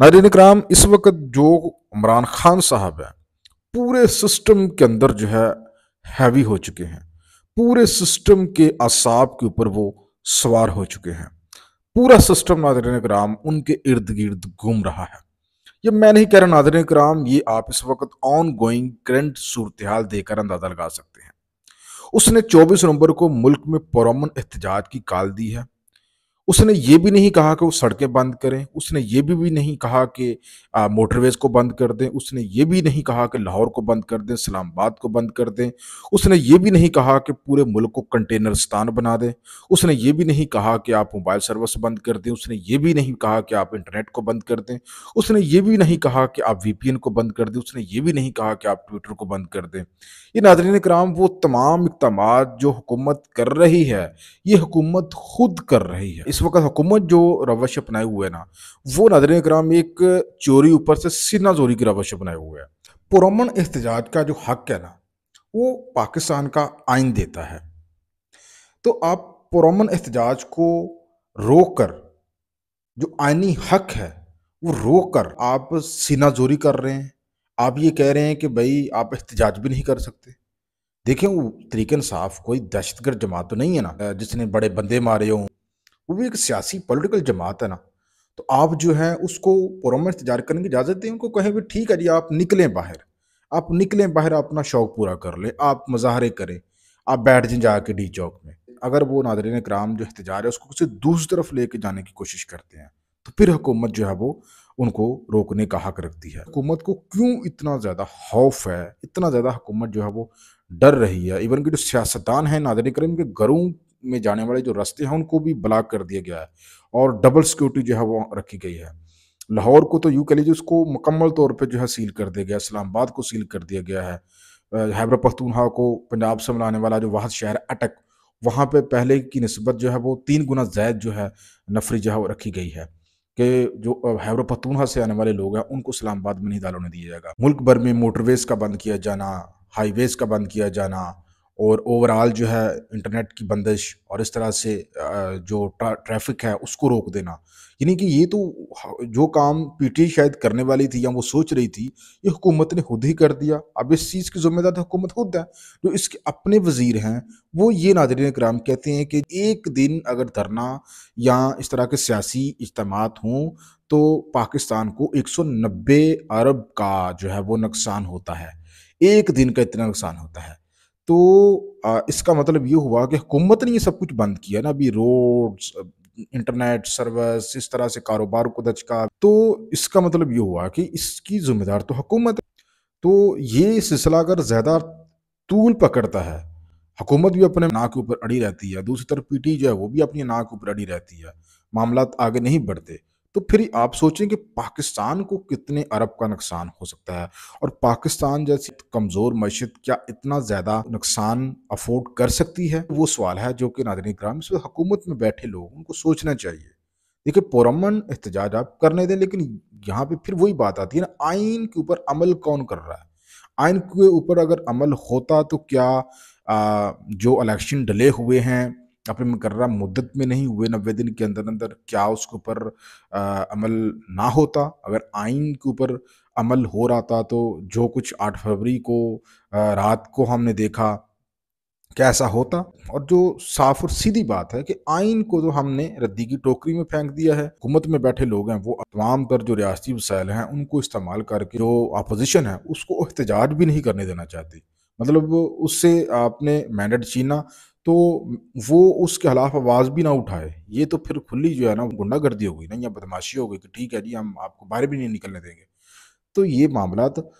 नाजन कराम इस वक्त जो इमरान खान साहब हैं पूरे सिस्टम के अंदर जो है हैवी हो चुके हैं पूरे सिस्टम के असाब के ऊपर वो सवार हो चुके हैं पूरा सिस्टम नाजरन कराम उनके इर्द गिर्द घूम रहा है ये मैं नहीं कह रहा नाजरन कराम ये आप इस वक्त ऑन गोइंग करंट सूरत हाल देकर अंदाज़ा लगा सकते हैं उसने 24 नवंबर को मुल्क में पुरमन एहतजाज की काल दी है उसने ये भी नहीं कहा कि वो सड़कें बंद करें उसने ये भी, भी नहीं कहा कि मोटरवेज को बंद कर दें उसने ये भी नहीं कहा कि लाहौर को बंद कर दें इस्लामाबाद को बंद कर दें उसने ये भी नहीं कहा कि पूरे मुल्क को कंटेनर स्थान बना दें उसने ये भी नहीं कहा कि आप मोबाइल सर्विस बंद कर दें उसने ये भी नहीं कहा कि आप इंटरनेट को बंद कर दें उसने ये भी नहीं कहा कि आप वी को बंद कर दें उसने ये भी नहीं कहा कि आप ट्विटर को बंद कर दें ये नादरीन कराम वो तमाम इकदाम जो हुकूमत कर रही है ये हुकूमत खुद कर रही है इस वक्त हुकूमत जो रवश अपनाए हुए है ना वो नदर कराम एक चोरी ऊपर से सिन्ना चोरी की रवश अपनाए हुए है पुरमन एहतजाज का जो हक है ना वो पाकिस्तान का आइन देता है तो आप पुरमन एहतजाज को रोक कर जो आइनी हक है वो रोक कर आप सीना चोरी कर रहे हैं आप ये कह रहे हैं कि भाई आप एहतजाज भी नहीं कर सकते देखें वो तरीकन साफ कोई दहशतगर्द जमात तो नहीं है ना जिसने बड़े बंदे मारे हों वो भी एक सियासी पॉलिटिकल जमात है ना तो आप जो है उसको पुरम इंतजार करने की इजाज़त दें उनको कहें भी ठीक है जी आप निकलें बाहर आप निकलें बाहर अपना शौक पूरा कर लें आप मुजाहरे करें आप बैठ जाए जाके डी चौक में अगर वो नादरीन कराम जो एहतजार है उसको किसी दूसरी तरफ लेके जाने की कोशिश करते हैं तो फिर हुकूमत जो है वो उनको रोकने का हक रखती है हुकूमत को क्यों इतना ज़्यादा खौफ है इतना ज़्यादा हुकूमत जो है वो डर रही है इवन की जो सियासतदान है नादर करीम के घरों में जाने वाले जो रास्ते हैं उनको भी ब्लॉक कर दिया गया है और डबल सिक्योरिटी जो है वो रखी गई है लाहौर को तो यूँ कह लीजिए उसको मुकम्मल तौर पर जो है सील कर दिया गया इस्लामाबाद को सील कर दिया गया है हैबर पख्तूनहा को पंजाब से मिलाने वाला जो वाहद शहर अटक वहाँ पे पहले की नस्बत जो है वो तीन गुना जायद जो है नफरी जो है वो रखी गई है कि जो हैबर पख्तूनहा से आने वाले लोग हैं उनको इस्लामाबाद में नहीं डालने दिया जाएगा मुल्क भर में मोटरवेज का बंद किया जाना हाईवेज़ का बंद किया जाना और ओवरऑल जो है इंटरनेट की बंदिश और इस तरह से जो ट्रा, ट्रैफिक है उसको रोक देना यानी कि ये तो जो काम पीटी शायद करने वाली थी या वो सोच रही थी ये हुकूमत ने खुद ही कर दिया अब इस चीज़ की जिम्मेदार तो हुकूमत खुद है जो इसके अपने वजीर हैं वो ये नादरीन कराम कहते हैं कि एक दिन अगर धरना या इस तरह के सियासी इजतमात हों तो पाकिस्तान को नब्बे अरब का जो है वो नुकसान होता है एक दिन का इतना नुकसान होता है तो आ, इसका मतलब ये हुआ कि हुकूमत ने ये सब कुछ बंद किया ना अभी रोड्स इंटरनेट सर्विस इस तरह से कारोबार को दचका तो इसका मतलब ये हुआ कि इसकी जिम्मेदार तो हुकूमत तो ये सिलसिला अगर ज़्यादा तूल पकड़ता है हुकूमत भी अपने नाक के ऊपर अड़ी रहती है दूसरी तरफ पीटी जो है वो भी अपनी नाक के ऊपर अड़ी रहती है मामला आगे नहीं बढ़ते तो फिर आप सोचें कि पाकिस्तान को कितने अरब का नुकसान हो सकता है और पाकिस्तान जैसी कमज़ोर मशीद क्या इतना ज़्यादा नुकसान अफोर्ड कर सकती है वो सवाल है जो कि नादनी ग्राम इस हुकूमत में बैठे लोग उनको सोचना चाहिए देखिए पुरमन एहतजाज आप करने दें लेकिन यहाँ पे फिर वही बात आती है ना आइन के ऊपर अमल कौन कर रहा है आइन के ऊपर अगर अमल होता तो क्या आ, जो इलेक्शन डले हुए हैं अपने मुकर्रा मुद्दत में नहीं हुए नबे दिन के अंदर अंदर क्या उसके ऊपर अमल ना होता अगर आइन के ऊपर अमल हो रहा था तो जो कुछ आठ फरवरी को आ, रात को हमने देखा कैसा होता और जो साफ और सीधी बात है कि आइन को तो हमने रद्दी की टोकरी में फेंक दिया है हुकूमत में बैठे लोग हैं वो तमाम पर जो रियासती वसायल हैं उनको इस्तेमाल करके जो अपोजिशन है उसको एहतजाज भी नहीं करने देना चाहती मतलब उससे आपने मैंडेट छीना तो वो उसके खिलाफ आवाज़ भी ना उठाए ये तो फिर खुली जो है ना गुंडागर्दी हो गई ना या बदमाशी हो गई कि ठीक है जी हम आपको बाहर भी नहीं निकलने देंगे तो ये मामला तो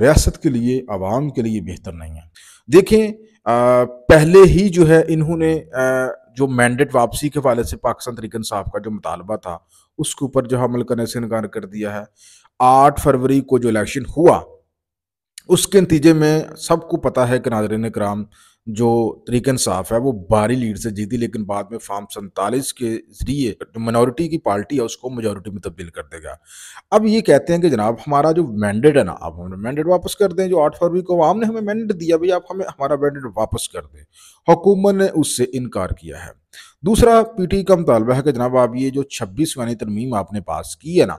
रियासत के लिए आवाम के लिए बेहतर नहीं है देखें आ, पहले ही जो है इन्होंने जो मैंडेट वापसी के हवाले से पाकिस्तान तरीकन साहब का जो मुतालबा था उसके ऊपर जो अमल करने से इनकार कर दिया है आठ फरवरी को जो इलेक्शन हुआ उसके नतीजे में सबको पता है कि नाजरन कराम जो तरीकन साफ है वो बारी लीड से जीती लेकिन बाद में फार्म सैतालीस के जरिए मनोरिटी की पार्टी है उसको मेजोरिटी में तब्दील कर देगा अब ये कहते हैं कि जनाब हमारा जो मैंडेट है ना आप हमें मैंडेट वापस कर दें जो आठ फरवरी को आम ने हमें मैंडेट दिया भाई आप हमें हमारा मैंडेट वापस कर दें हुकूमत ने उससे इनकार किया है दूसरा पी टी का मुतालबा है कि जनाब आप ये जो छब्बीस यानी तरमीम आपने पास की है ना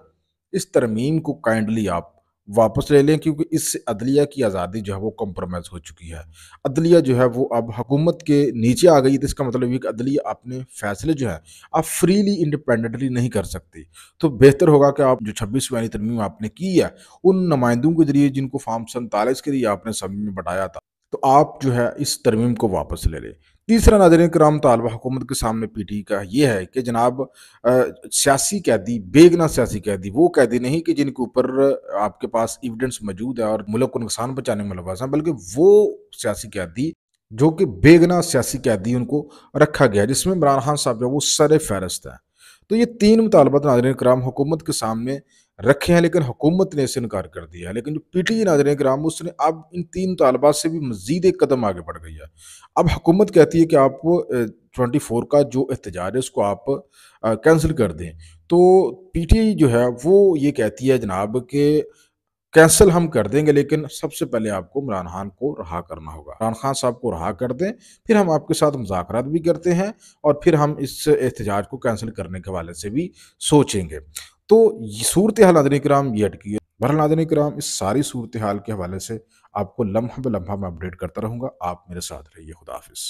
इस तरमीम को काइंडली आप वापस ले लें क्योंकि इससे अदलिया की आज़ादी जो है वो कम्प्रोमाइज़ हो चुकी है अदलिया जो है वो अब हुकूमत के नीचे आ गई तो इसका मतलब ये कि अदलिया अपने फैसले जो है आप फ्रीली इंडिपेंडेंटली नहीं कर सकती तो बेहतर होगा कि आप जो छब्बीस वाली तरमीम आपने की है उन नुमाइंदों के जरिए जिनको फॉर्म सैंतालीस के लिए आपने सभी में बताया था तो आप जो है इस तरमीम को वापस ले लें तीसरा नाजरन कराम तलबा हुकूमत के सामने पी टी का ये है कि जनाब सियासी कैदी बेगना सियासी कैदी वो कैदी नहीं कि जिनके ऊपर आपके पास एविडेंस मौजूद है और मुल्क को नुकसान पहुँचाने में मुलवास हैं बल्कि वो सियासी कैदी जो कि बेगना सियासी कैदी उनको रखा गया जिसमें इमरान खान साहब जो वो सर फहरस्त हैं तो ये तीन मुतालबात नाजरन कराम हुकूमत के सामने रखे हैं लेकिन हुकूमत ने इसे इनकार कर दिया है लेकिन जो पी टी नाजर ग्राम उसने अब इन तीन तलबा से भी मजीद एक कदम आगे बढ़ गई है अब हुकूमत कहती है कि आप ट्वेंटी फोर का जो एहतजाज है उसको आप कैंसिल कर दें तो पी टी जो है वो ये कहती है जनाब के कैंसिल हम कर देंगे लेकिन सबसे पहले आपको इमरान खान को रहा करना होगा इमरान खान साहब को रहा कर दें फिर हम आपके साथ मुजाकर भी करते हैं और फिर हम इस एहतजाज को कैंसिल करने के हवाले से भी सोचेंगे तो सूरत हाल नादन कराम ये अटकी है बहरल नादन कराम इस सारी सूरत हाल के हवाले से आपको लम्हा ब लम्हा मैं अपडेट करता रहूँगा आप मेरे साथ रहिए खुदाफिज़